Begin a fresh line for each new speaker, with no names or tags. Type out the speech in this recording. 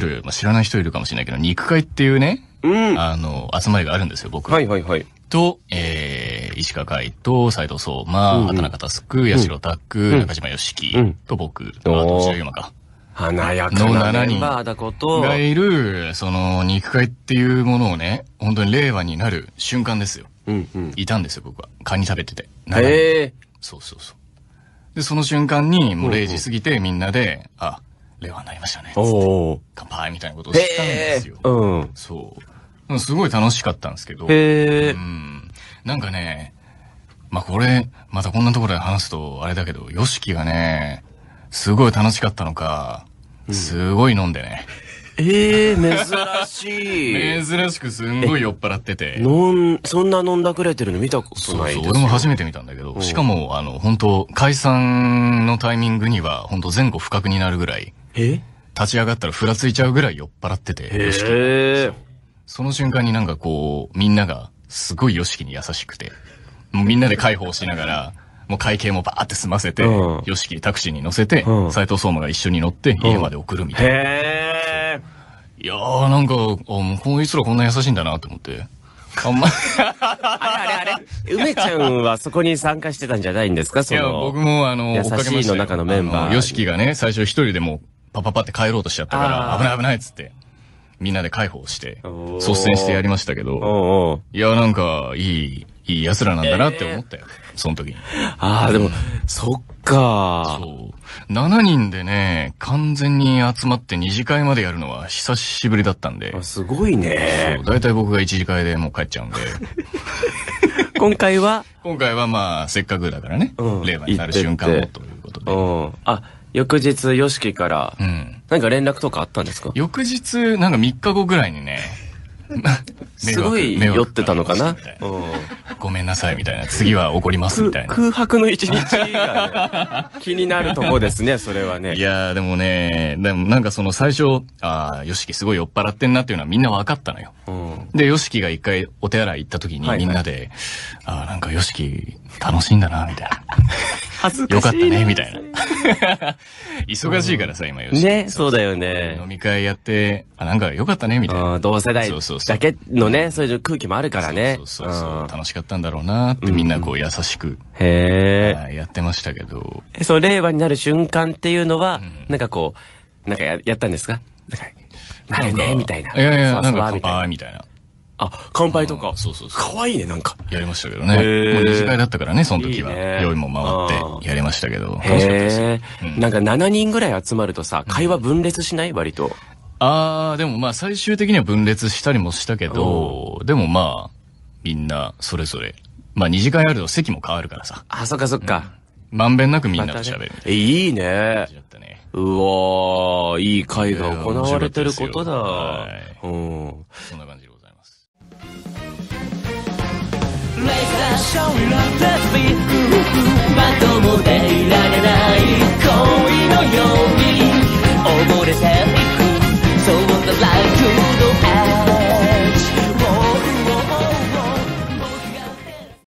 る、まあ、知らない人いるかもしれないけど、肉会っていうね、うん、あの、集まりがあるんですよ、僕。はいはいはい。と、えー、石川海と斎藤壮馬、うんうん、畑中佑、八代拓、うん、中島よしき、うん、と僕、あと白山か。華やかなメンバーだこと。がいる、その、肉会っていうものをね、本当に令和になる瞬間ですよ。うんうん、いたんですよ、僕は。カニ食べてて。へえ。そうそうそう。で、その瞬間に、もう0時過ぎてみんなで、うんうん、あ、令和になりましたね。お乾杯みたいなことをしたんですよ。うん。そう。すごい楽しかったんですけど。へうん。なんかね、まあこれ、またこんなところで話すとあれだけど、ヨシキがね、すごい楽しかったのか、すごい飲んでね。うん、ええー、珍しい。珍しくすんごい酔っ払ってて。飲ん、そんな飲んだくれてるの見たことないですよ。そうそう、俺も初めて見たんだけど、しかも、あの、本当解散のタイミングには、本当前後不覚になるぐらい。え立ち上がったらふらついちゃうぐらい酔っ払ってて、ヨシキへその瞬間になんかこう、みんながすごいヨシキに優しくて、もうみんなで解放しながら、もう会計もバーって済ませて、よしヨシキタクシーに乗せて、うん藤聡馬が一緒に乗って家まで送るみたいな。へいやーなんか、もうこいつらこんな優しいんだなと思って。あんま、あれあれあれ。梅ちゃんはそこに参加してたんじゃないんですかいその。や、僕もあの、優しいの中のメンバーヨシキがね、最初一人でもパパパって帰ろうとしちゃったから、危ない危ないっつって、みんなで解放して、率先してやりましたけど、いや、なんか、いい、いい奴らなんだなって思ったよ。その時に。ああ、でも、そっかそう。7人でね、完全に集まって2次会までやるのは久しぶりだったんで、あすごいねそう。大体僕が1次会でもう帰っちゃうんで、今回は、今回はまあ、せっかくだからね、うん令和になる瞬間をということで。うん。あ、翌日、ヨシキから、うん。なんか連絡とかあったんですか翌日、なんか3日後ぐらいにね、すごい酔ってたのかなごめんなさいみたいな。次は怒りますみたいな。空白の一日が、気になるとこですね、それはね。いやでもね、でもなんかその最初、ああ、ヨシキすごい酔っ払ってんなっていうのはみんな分かったのよ。うん、で、ヨシキが一回お手洗い行った時にみんなで、ああ、なんかヨシキ楽しいんだな、みたいな。恥ずかしい。よかったね、みたいな。忙しいからさ、今よし。ね、そうだよね。飲み会やって、あ、なんか良かったね、みたいな。同世代だけのね、そういう空気もあるからね。そうそうそう。楽しかったんだろうなって、みんなこう優しく。へえ。やってましたけど。そう、令和になる瞬間っていうのは、なんかこう、なんかややったんですかなんか、なるね、みたいな。いやいや、なんか、あパみたいな。あ、乾杯とか。そうそうそう。かわいいね、なんか。やりましたけどね。もう二次会だったからね、その時は。用意も回ってやりましたけど。楽しかったです。なんか7人ぐらい集まるとさ、会話分裂しない割と。ああ、でもまあ最終的には分裂したりもしたけど、でもまあ、みんなそれぞれ。まあ二次会あると席も変わるからさ。あ、そっかそっか。まんべんなくみんなと喋るえ、いいいね。うわー、いい会が行われてることだ。うん。show love that's me.